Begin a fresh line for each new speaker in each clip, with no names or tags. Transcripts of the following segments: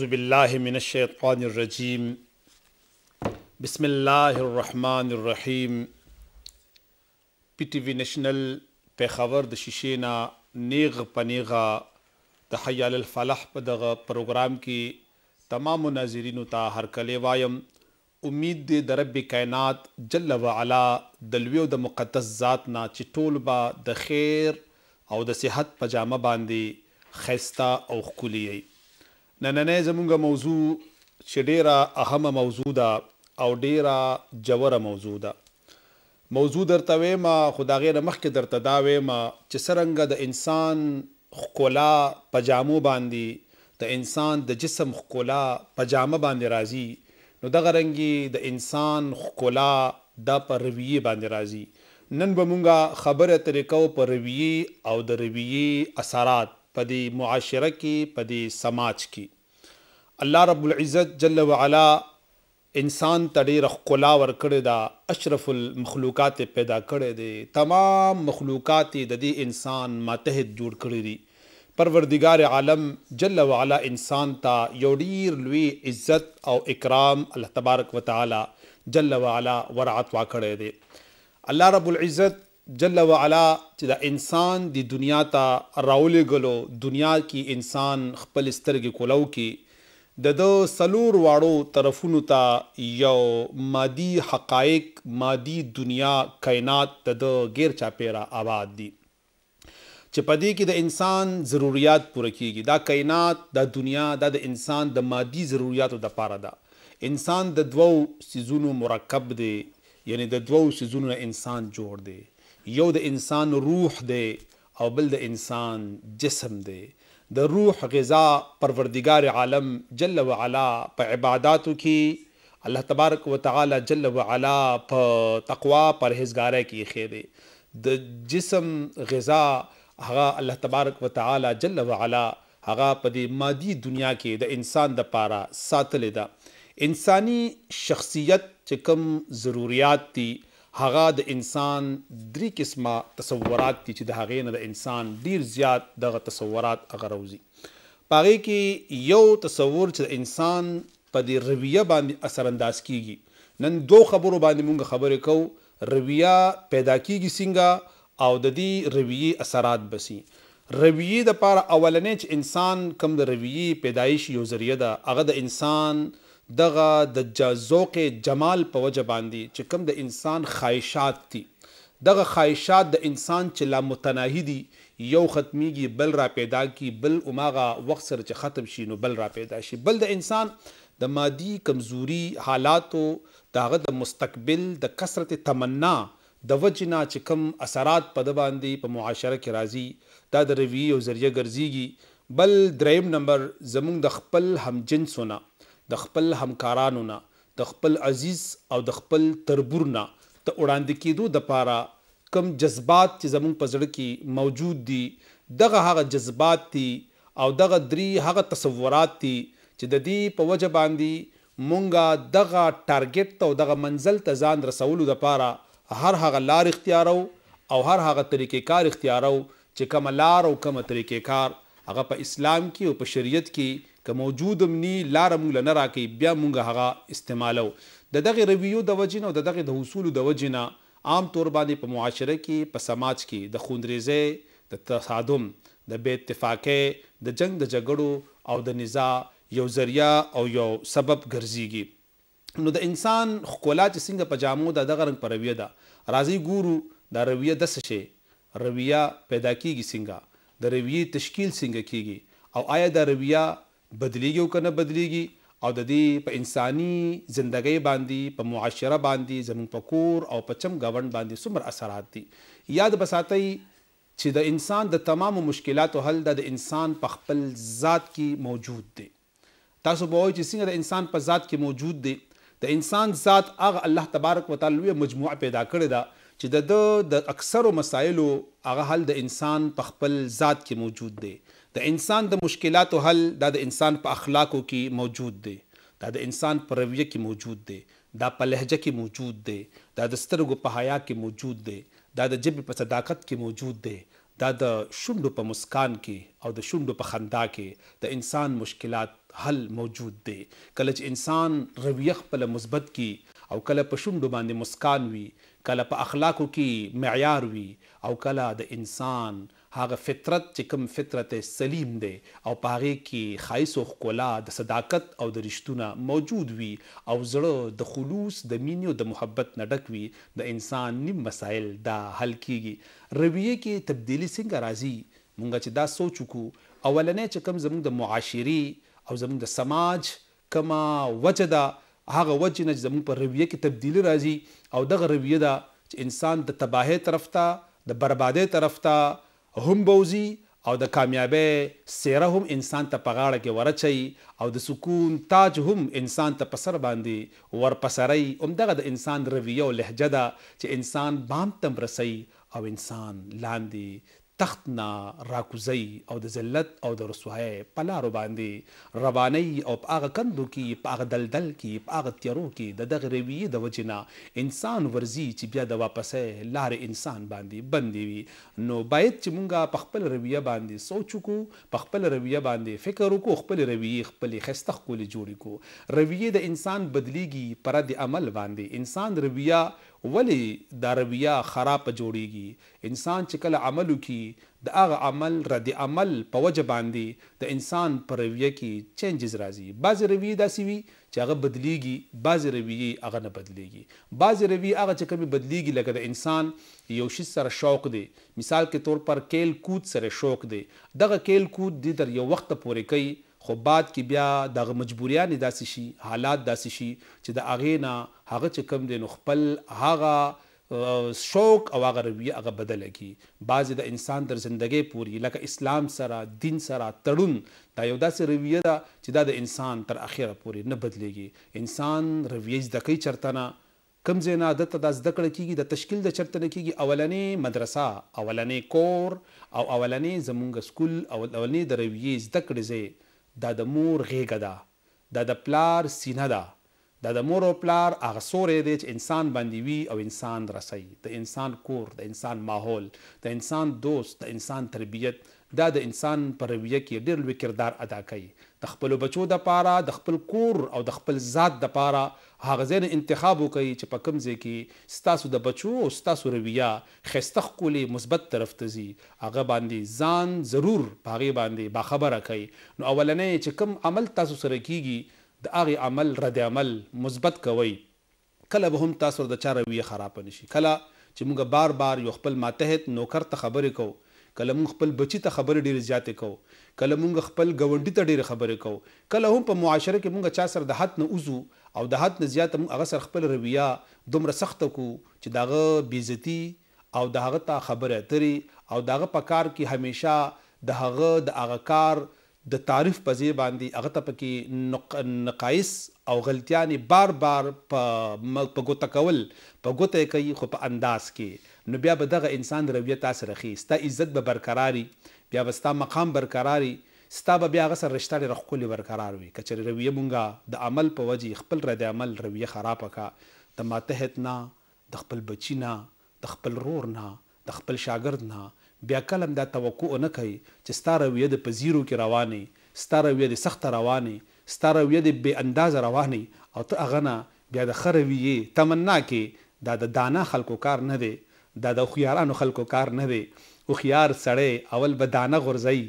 اعوذ باللہ من الشیطان الرجیم بسم اللہ الرحمن الرحیم پی ٹی وی نیشنل پیښور د شیشې نه نیغ پنیغه د حیال الفلاح په دغه پروګرام کې تمام ناظرینو ته هر کله وایم امید دې د رب کائنات جل وعلا د لویو د مقدس ذات نه چې ټول با د خیر او د صحت په جامه باندې خيستا او خولي نننې زمونږ موضوع چې ډیره اهمه موضوع ده او ډیره جوره موضوع ده موضوع درته وایم خو د هغې نه مخکې درته دا وایم چې څرنګه د انسان ښکلا په جامو باندې د انسان د جسم ښکلا په جامه باندې راځي نو دغه رنګې د انسان ښکلا دا په رویې باندې راځي نن به مونږه خبره طریقو په رویې او د رویې اثرات په دې معاشره کې په دې سماج کې الله رب العزت جل وعلا انسان ته ډېر خلا ور کړی دا اشرف المخلوقات پیدا کړی دی تمام مخلوقات د دې انسان ماتحد جوړ کړی دی پروردگار عالم جل وعلا انسان ته یو ډیر لوی عزت او اکرام الله تبارک وتعالى جل وعلا ورعت وا کړی دی الله رب العزت جل وعلا چې دا انسان د دنیا ته راولېګلو دنیا کې انسان خپل سترګې کولو کې د دو سلور واړو طرفونو ته یو مادي حقایق مادي دنیا کائنات د دو غیر چاپیرا آباد دي چې پدې کې د انسان ضرورت پوره کیږي دا کائنات د دنیا د انسان د مادي ضرورتو د پاره ده انسان د دوو سيزونو مرکب دی یعنی د دوو سيزونو انسان جوړ دی یو د انسان روح دی او بل د انسان جسم دی د روح غذا پروردگار عالم جل وعلا په عبادتو کې الله تبارک وتعالى جل وعلا په تقوا پرهیزګارۍ کې خېده د جسم غذا هغه الله تبارک وتعالى جل وعلا هغه په دې مادي دنیا کې د انسان د پاره ساتلې ده انساني شخصیت چې کوم ضرورت دي هغه د انسان درې قسمه تصورات دي چې د هغې نه د انسان ډیر زیات دغه تصورات هغه راوځي په هغې کې یو تصور چې د انسان په دې رویه باندې اثرانداز کیږي نن دو خبرو باندې مونږ خبرې کوو رویه پیدا کیږي څنګه او د دې رویې اثرات بسي رویې د پاره اولنې چې انسان کم د رویې پیدایش یو ذریعہ ده هغه د انسان دغه د ذوق جمال په وجه باندې چې کوم د انسان خواهشات دي دغه خواهشات د انسان چې لا متناهي دي یو ختميږي بل را پیدا کی بل اوماغه وخت سره چې ختم شي نو بل را پیدا شي بل د انسان د مادي کمزوري حالاتو داغه د مستقبل د کثرت تمنا د وجنا چې کم اثرات په د باندې په معاشره کې راځي دا د رویې او ذریعہ ګرځيږي بل دریم نمبر زمونږ د خپل همجنسونه د خپل همکارانو نه د خپل عزیز او د خپل تربور نه ته وړاندې کېدو د پاره کم جذبات چې زمونږ په زړه کې موجود دي دغه هغه جذبات دي او دغه درې هغه تصورات دي چې د دې په وجه باندې مونږه دغه ټارګټ ته او دغه منزل ته ځان رسولو د پاره هر هغه لار اختیارو او هر هغه طریقې کار اختیارو چې کوم لار او کوم طریقې کار هغه په اسلام کې او په شریعت کې که موجود منی لار مونږ نه راکې بیا مونږ هغه استعمالو د دغه رویو د وجې نه د دغه د اصول د وجې نه عام طور باندې په معاشره کې په سماج کې د خوندريزه د تصادم د بې اتفاقه د جنگ د جګړو او د نزاع یو ذریعہ او یو سبب ګرځيږي نو د انسان خکولا چې څنګه په جامو د دغه رنگ پر رویه ده راځي ګورو دا رویه د څه شي رویه پیدا کیږي څنګه د رویې تشکیل څنګه کیږي او آیا دا رویه بدلیږي او کنه بدلیږي او د دې په انساني زندګۍ باندې په معاشره باندې زمون په کور او په چم گاوند باندې څومره اثرات دي یاد بساتای چې د انسان د تمام مشکلاتو حل د انسان په خپل ذات کې موجود دی تاسو به وایئ چې څنګه د انسان په ذات کې موجود دی د انسان ذات هغه الله تبارک وتعالى مجموعه پیدا کړی ده چې د د د اکثرو مسایلو هغه حل د انسان په خپل ذات کې موجود دی د انسان د مشکلاتو حل دا د انسان په اخلاقو کې موجود دی دا د انسان په رویه کې موجود دی دا په لهجه کې موجود دی دا د سترګو په حیا کې موجود دی دا د جبې په صداقت کې موجود دی دا د شوندو په مسکان کې او د شوندو په خندا کې د انسان مشکلات حل موجود دی کله چې انسان رویه خپل مثبت کی او کله په شوندو باندې مسکان وي کله په اخلاقو کې معیار وي او کله د انسان هغه فطرت چې کوم فطرت سلیم دی او پاره کې خایس او ښکلا د صداقت او د رښتونه موجود وي او زړه د خلوص د مینې او د محبت نه ډک وي د انسان نیم مسائل دا حل کیږي رویه کې تبدیلی څنګه راځي مونږ چې دا سوچ وکړو اولنې چې کوم زموږ د معاشري او زموږ د سماج کما وجدا هغه وجه نه چې زموږ په رویه کې تبدیلی راځي او دغه رویه ده چې انسان د تباهۍ طرف ته د بربادۍ طرف ته هم بوزي او د کامیابۍ سیره هم انسان ته په غاړه کې ورچي او د سکون تاج هم انسان ته په سر باندې ورپسري همدغه د انسان رویه او لهجه ده چې انسان بام تم رسي او انسان لاندې تخت نه راکوزي او د ذلت او د رسوایۍ په لارو باندې رواني او په هغه کندو کې په هغه دلدل کې په هغه تیرو کې د دغه رویې د وجنا انسان ورزي چې بیا د واپسې لار انسان باندې بندي وي نو باید چې مونږه په خپل رویه باندې سوچ وکړو په خپل رویه باندې فکر وکړو خپل رویه خپل خسته خولې جوړې کو رویه د انسان بدليږي پر د عمل باندې انسان رویه ولی دا رویه خراب جوړیږي انسان چې کله عمل وکي د هغه عمل رد عمل په وجه باندې د انسان پر رویه کې چینجز راځي بعضی رویه داسې وي چې هغه بدلیږي بعضی رویه هغه نه بدلیږي بعضی رویه هغه چې کمی بدلیږي لکه د انسان یو شي سره شوق دی مثال کې طور پر کیل کود سره شوق دی دغه کیل کود دی تر یو وخت پورې کوي خو بعد کې بیا دغه مجبوریان داسې شي حالات داسې شي چې د اغې نه هغه چې کم دی نو خپل هغه شوق او هغه رویه هغه بدله کی بعضې د انسان در زندګۍ پورې لکه اسلام سره دین سره تړون دا یو داسې رویه ده چې دا د انسان تر اخره پورې نه بدلیږي انسان رویه زده کوي چرته نه کم ځای نه عادت دا زده کړه کیږي د تشکیل د چرته نه کیږي اولنې مدرسه اولنې کور او اولنې زمونږ سکول او اولنې د رویې زده کړې ځای دا د مور غېږه ده دا د پلار سینه ده دا د مور او پلار هغه سورې دی چې انسان باندې وي او انسان رسي د انسان کور د انسان ماحول د انسان دوست د انسان تربیت دا د انسان پر رویه کې ډېر لوی کردار ادا کوي د خپل بچو د پاره د خپل کور او د خپل ذات د پاره هغه ځین انتخاب وکړي چې په کوم ځای کې ستاسو د بچو او ستاسو رویه خسته خولي مثبت طرف ته ځي هغه باندې ځان ضرور پاغي باندې باخبره کړئ نو اولنې چې کوم عمل تاسو سره کیږي د هغه عمل رد عمل مثبت کوي کله به هم تاسو د چا رویه خراب نشي کله چې موږ بار بار یو خپل ماتحت نوکر ته خبرې کوو کله موږ خپل بچی ته خبرې ډېرې زیاتې کوو کله موږ خپل ګاونډي ته ډېرې خبرې کوو کله هم په معاشره کې موږ چا سره د حد نه اوزو او د حد نه زیات موږ هغه سره خپل رویه دومره سخته کو چې داغه بیزتی او داغه ته خبره اترې او داغه په کار کې همیشه د هغه د هغه کار د تعریف په ځای باندې هغه ته پکې نقایص او غلطیانې بار بار په په ګوته کول په ګوته کوي خو په انداز کې نو بیا به دغه انسان رویه تا سره خي ستا عزت به برقراري بیا به ستا مقام برقراري ستا به بیا هغه سره رشتہ ډېره ښکلې برقرار وي که چېرې رویه مونږه د عمل په وجې خپل رد عمل رویه خرابه کا د ماتحت نه د خپل بچی نه د خپل رور نه د خپل شاګرد نه بیا کلم دا توقع نه کوي چې ستا رویه د په زیرو کې روانې ستا رویه د سخته روانې ستا رویه د بې اندازه روانې او ته هغه نه بیا د ښه رویې تمنا کې دا د دانا خلکو کار نه دی دا د خویارانو خلکو کار نه دی خو خيار سړی اول به دانه غورځي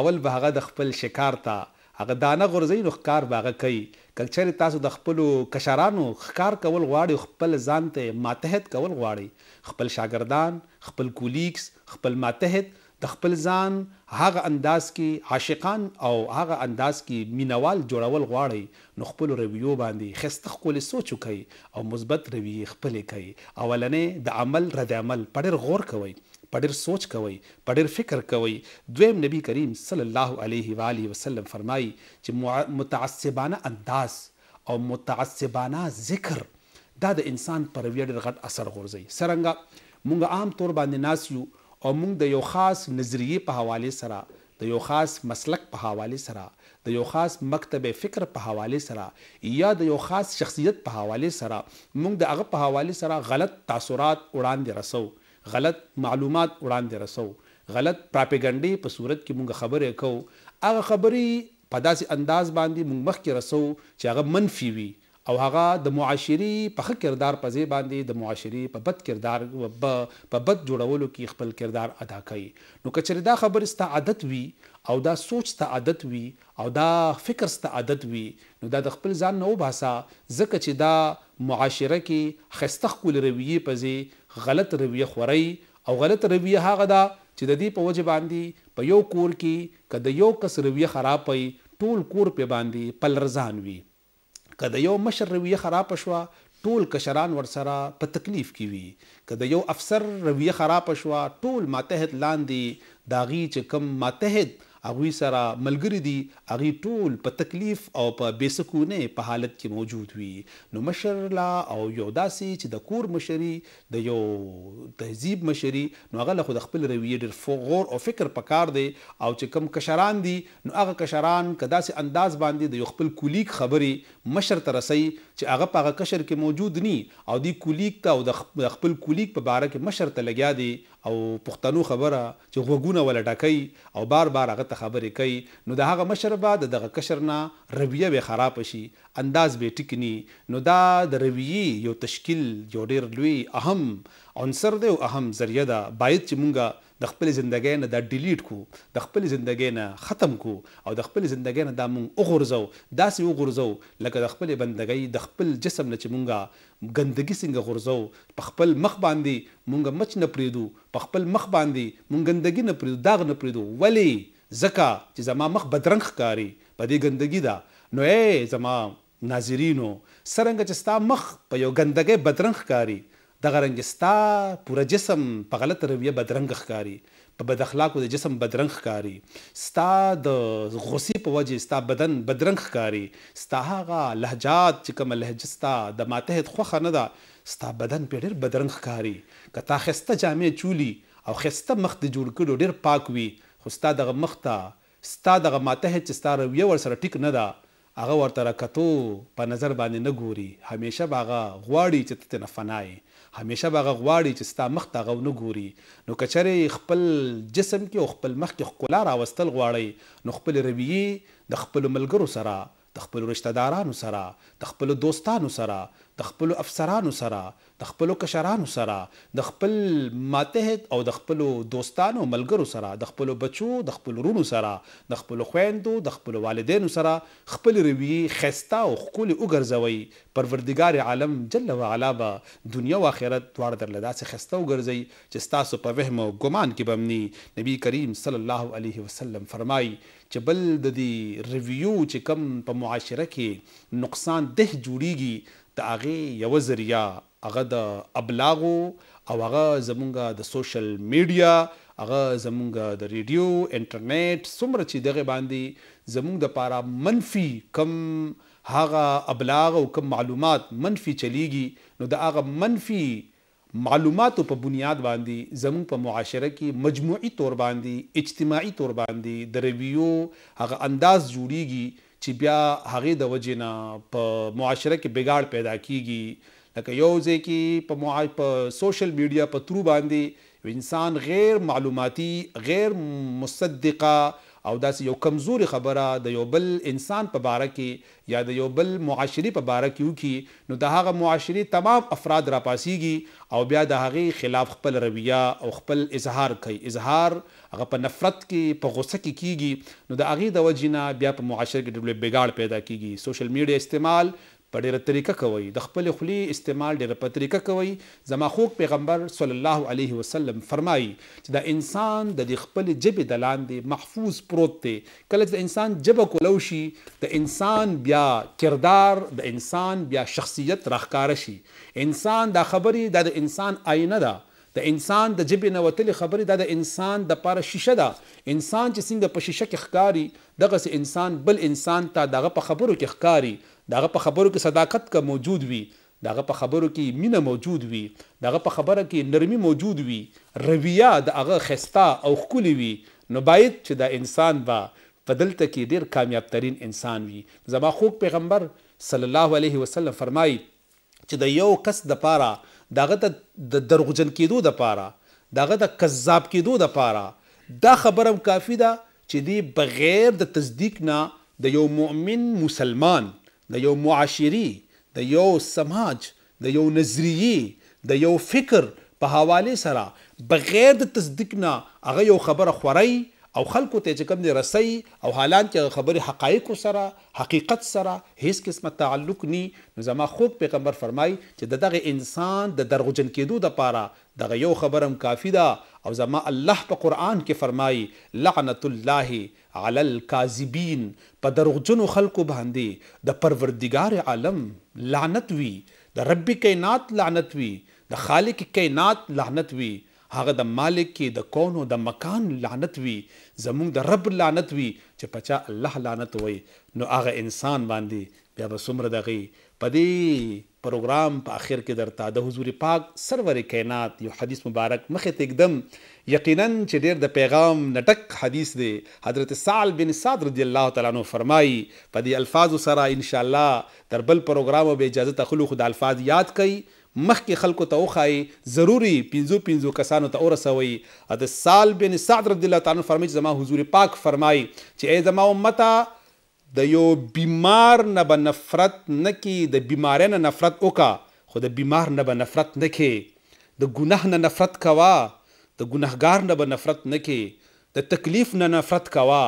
اول به هغه د خپل شکار ته هغه دانه غورځي نو ښکار باغه کوي کچېر تاسو د خپل کشرانو ښکار کول غواړي خپل ځان ته ماتحت کول غواړي خپل شاګردان خپل کولیکس خپل ماتحت د خپل ځان هغه انداز کې عاشقان او هغه انداز کې مینوال جوړول غواړي نو خپل رویو باندې خسته خپل سوچ کوي او مثبت رویه خپل کوي اولنې د عمل رد عمل پډر غور کوي په ډیر سوچ کوئ په ډیر فکر کوئ دویم نبی کریم صلی الله علیه و آله وسلم فرمایي چې متعصبانه انداز او متعصبانه ذکر دا د انسان پر ویډ غټ اثر غورځي سرنګه مونږ عام طور باندې ناس یو او مونږ د یو خاص نظریه په حواله سره د یو خاص مسلک په حواله سره د یو خاص مکتب فکر په حواله سره یا د یو خاص شخصیت په حواله سره مونږ د هغه په حواله سره غلط تاثرات وړاندې رسو غلط معلومات وړاندې رسو غلط پراپګاندا په صورت کې مونږ خبرې کوو هغه خبرې په داسې انداز باندې مونږ مخکې رسو چې هغه منفي وي او هغه د معاشري په خ کردار په ځای باندې د معاشري په بد کردار و په بد جوړولو کې خپل کردار ادا کوي نو کچره دا خبره ست عادت وي او دا سوچ ست عادت وي او دا فکر ست عادت وي نو دا د خپل ځان نو باسا زکه چې دا معاشره کې خسته خپل رویه په ځای غلط رویه خوري او غلط رویه هغه دا چې د دې په وجه باندې په یو کور کې کده یو کس رویه خراب وي ټول کور په باندې پل رضان وي کده یو مشر رویه خراب شوه ټول کشران ورسره په تکلیف کې وي کده یو افسر رویه خراب شوه ټول ماتحت لاندې داغي چې کم ماتحت هغه سره ملګری دي هغه ټول په تکلیف او په بیسکونه په حالت کې موجود وي نو مشر لا او یو داسي چې د کور مشري د یو تهذیب مشري نو هغه خو د خپل رویه ډیر فغور او فکر پکار دی او چې کم کشران دي نو هغه کشران کداسې انداز باندې د یو خپل کولیک خبري مشر ته رسي چې هغه په هغه کشر کې موجود ني او دی کولیک ته او د خپل کولیک په باره کې مشر ته لګیا دی او پښتنو خبره چې غوګونه ولا ټکای او بار بار هغه ته خبرې کوي نو د هغه مشر بعد دغه کشر نه رویه به خراب شي انداز به ټکنی نو دا د رویي یو تشکیل جوړیر لوی اهم عنصر دی او اهم ذریعہ ده باید چې مونږه د خپل ژوندګۍ نه دا ډیلیټ کو د خپل ژوندګۍ نه ختم کو او د خپل ژوندګۍ نه دا مونږ وغورځو داسې وغورځو لکه د خپل بندګۍ د خپل جسم نه چې مونږه ګندګي څنګه غورځو په خپل مخ باندې مونږه مچ نه پریدو په خپل مخ باندې مونږ ګندګي نه پریدو داغ نه پریدو ولی زکه چې زما مخ بدرنګ ښکاری په دې ګندګي ده نو اے زما ناظرینو سرنګ چې ستا مخ په یو ګندګۍ بدرنګ ښکاری دغه رنجستا پوره جسم په غلط رویه بدرنګ ښکاری په بد اخلاقو د جسم بدرنګ ښکاری ستا د غصې په وجه ستا بدن بدرنګ ښکاری ستا هغه لهجات چې کوم لهجه ستا د ماتحت خوخه نه ده ستا بدن په ډېر بدرنګ ښکاری که تا خسته جامې چولی او خسته مخ د جوړ کړو ډېر پاک وي خو ستا دغه مخ ته ستا دغه ماتحت چې ستا رویه ورسره ټیک نه ده هغه ورته راکتو په نظر باندې نه ګوري همیشه باغه غواړي چې ته نه فنای همیشه باغه غواړي چې ستا مخ ته غو نه ګوري نو کچره خپل جسم کې او خپل مخ کې خپل راوستل غواړي نو خپل رویه د خپل ملګرو سره د خپل رشتہ دارانو سره د خپل دوستانو سره د خپل افسرانو سره د خپل کشرانو سره د خپل ماتحت او د خپل دوستانو ملګرو سره د خپل بچو د خپل رونو سره د خپل خويندو د خپل والدینو سره خپل روي خستا او خپل وګرځوي پروردگار عالم جل وعلا به دنیا او آخرت دواړه درلدا څخه خستا وګرځي چې تاسو په وهم او ګمان کې بمني نبی کریم صلی الله علیه وسلم فرمای چې بل د دې ریویو چې کم په معاشره کې نقصان ده جوړیږي د هغه یو ذریعہ هغه د ابلاغو او هغه زمونږ د سوشل میډیا هغه زمونږ د ریډیو انټرنیټ څومره چې دغه باندې زمونږ د پاره منفي کم هغه ابلاغ او کم معلومات منفي چلیږي نو د هغه منفي معلوماتو په بنیاد باندې زموږ په معاشره کې مجموعي تور باندې اجتماعي تور باندې د رویو هغه انداز جوړیږي چې بیا هغه د وجینا په معاشره کې بګاړ پیدا کیږي لکه یو ځکه په معاش په سوشل میډیا په ترو باندې انسان غیر معلوماتي غیر مصدقه او داسې یو کمزوري خبره د یو بل انسان په باره کې یا د یو بل معاشري په باره کې وکړي نو د هغه معاشري تمام افراد راپاسیږي او بیا د هغې خلاف خپل رویه او خپل اظهار کوي اظهار هغه په نفرت کې په غوسه کې کیږي نو د هغې د وجې نه بیا په معاشره کې ډېر بېګاړ پیدا کیږي سوشل میډیا استعمال په ډیره طریقه کوي د خپل خلی استعمال ډیره په طریقه کوي زما خوږ پیغمبر صلی الله علیه وسلم فرمایي چې دا انسان د خپل جبه د لاندې محفوظ پروت دی کله چې د انسان جبه کولو شي د انسان بیا کردار د انسان بیا شخصیت راخکار شي انسان دا خبري دا د انسان آینه ده د انسان د جبې نه وتلې خبرې دا د انسان د پاره شیشه ده انسان چې څنګه په شیشه کې ښکاری دغه انسان بل انسان ته دغه په خبرو کې ښکاری داغه په خبرو کې صداقت کا موجود وي داغه په خبرو کې مینه موجود وي داغه په خبره کې نرمي موجود وي رویه د هغه خستا او خولي وي نو باید چې دا انسان با بدلته کې ډیر کامیاب ترين انسان وي زما خوږ پیغمبر صلی الله علیه وسلم فرمایي چې د یو کس د پاره داغه د درغجن کېدو د پاره داغه د کذاب کېدو د پاره دا خبرم کافی ده چې دی بغیر د تصدیق نه د یو مؤمن مسلمان د یو معاشري د یو سماج د یو نظریې د یو فکر په حواله سره بغیر د تصدیق نه هغه یو خبره خوري او خلکو ته چې کوم دی رسي او حالان کې خبره حقایق سره حقیقت سره هیڅ قسمه تعلق ني نو زما خوب پیغمبر فرمای چې دغه انسان د درغجن کېدو د پاره دغه یو خبرم کافی ده او زما الله په قران کې فرمای لعنت الله علل کاذبین په دروغجنو خلکو باندې د پروردگار عالم لعنت وی د رب کائنات لعنت وی د خالق کائنات لعنت وی هغه د مالک کې د کون او د مکان لعنت وی زموږ د رب لعنت وی چې پچا الله لعنت وی نو هغه انسان باندې بیا به سمره دغه په دې پروګرام په اخر کې درته د حضور پاک سرور کائنات یو حدیث مبارک مخه تقدم یقینا چې ډیر د پیغام نټک حدیث دی حضرت سال بن سعد رضی الله تعالی عنہ فرمایي په دې الفاظ سره ان شاء الله در بل پروګرام به اجازه تخلو خدای الفاظ یاد کړئ مخکې خلکو ته وخایي ضروری پنځو پنځو کسانو ته ورسوي د سال بن سعد رضی الله تعالی عنہ فرمایي زما حضور پاک فرمایي چې ای زما امته د یو بیمار نه به نفرت نه کی د بیماری نه نفرت وکا خو د بیمار نه به نفرت نه کی د ګناه نه نفرت کوا د ګناهګار نه به نفرت نه کی د تکلیف نه نفرت کوا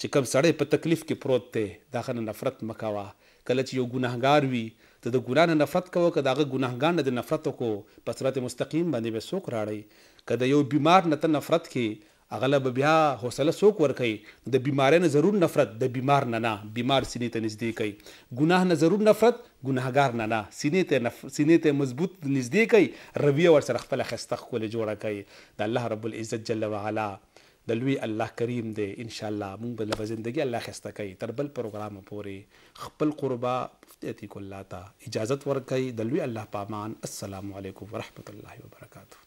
چې کوم سړی په تکلیف کې پروت دی دا نه نفرت مکوا کله چې یو ګناهګار وي ته د ګناه نه نفرت کوو که دغه ګناهګان نه د نفرت وکړو په صراط مستقیم باندې به څوک راړئ که د یو بیمار نه ته نفرت کې اغلب بیا حوصله څوک ور کوي د بیمار نه ضرور نفرت د بیمار نه نه بیمار سینې ته نږدې کوي ګناه نه ضرور نفرت ګناهګار نه نه سینې ته نف... سینې ته مضبوط نږدې کوي رویه ور سره خپل خستخ کول جوړه کوي د الله رب العزت جل وعلا د لوی الله کریم دی ان شاء الله مونږ به له ژوندۍ الله خسته کوي تر بل پروګرام پورې خپل قربا فتیتی کول تا اجازه ورکړي د لوی الله پامان السلام علیکم ورحمت الله وبرکاته